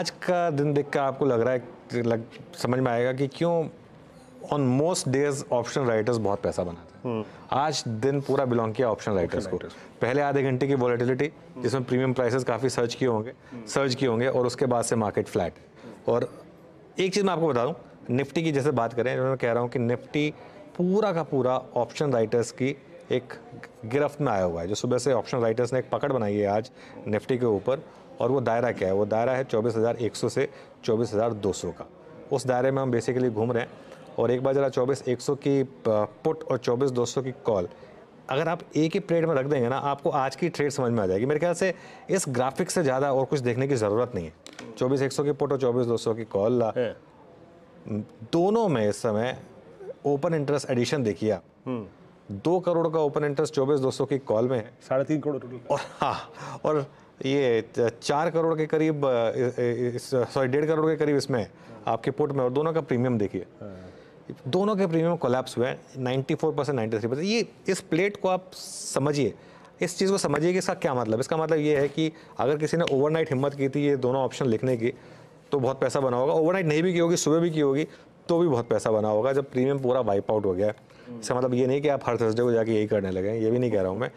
आज का दिन देख कर आपको लग रहा है लग समझ में आएगा कि क्यों on most days option writers बहुत पैसा बनाते हैं हम्म। आज दिन पूरा बिलोंग किया ऑप्शन राइटर्स को पहले आधे घंटे की वॉलेटिलिटी हम्म। जिसमें प्रीमियम प्राइसेस काफ़ी सर्च किए होंगे सर्च हम्म। किए होंगे और उसके बाद से मार्केट फ्लैट और एक चीज़ मैं आपको बता दूँ निफ्टी की जैसे बात करें मैं कह रहा हूँ कि निफ्टी पूरा का पूरा ऑप्शन राइटर्स की एक गिरफ्त में आया हुआ है जो सुबह से ऑप्शन राइटर्स ने एक पकड़ बनाई है आज निफ्टी के ऊपर और वो दायरा क्या है वो दायरा है 24,100 से 24,200 का उस दायरे में हम बेसिकली घूम रहे हैं और एक बार ज़रा 24,100 की पुट और 24,200 की कॉल अगर आप एक ही ट्रेड में रख देंगे ना आपको आज की ट्रेड समझ में आ जाएगी मेरे ख्याल से इस ग्राफिक से ज़्यादा और कुछ देखने की ज़रूरत नहीं है चौबीस एक सौ की पुट और चौबीस दो सौ की कॉल दोनों में इस समय ओपन इंटरेस्ट एडिशन देखिए आप हम्म। दो करोड़ का ओपन इंटरेस्ट चौबीस दो की कॉल में है साढ़े तीन करोड़ टोटल और हाँ और ये चार करोड़ के करीब सॉरी डेढ़ करोड़ के करीब इसमें आपके पोर्ट में और दोनों का प्रीमियम देखिए हाँ। दोनों के प्रीमियम कोलैप्स हुए हैं ninety four percent ninety three percent ये इस प्लेट को आप समझिए इस चीज़ को समझिए कि इसका क्या मतलब इसका मतलब ये है कि अगर किसी ने ओवरनाइट हिम्मत की थी ये दोनों ऑप्शन लिखने की तो बहुत पैसा बना होगा ओवरनाइट नहीं भी की होगी सुबह भी की होगी तो भी बहुत पैसा बना होगा जब प्रीमियम पूरा वाइप आउट हो गया इसका मतलब ये नहीं कि आप हर थर्सडे को जाके यही करने लगे ये भी नहीं कह रहा हूँ मैं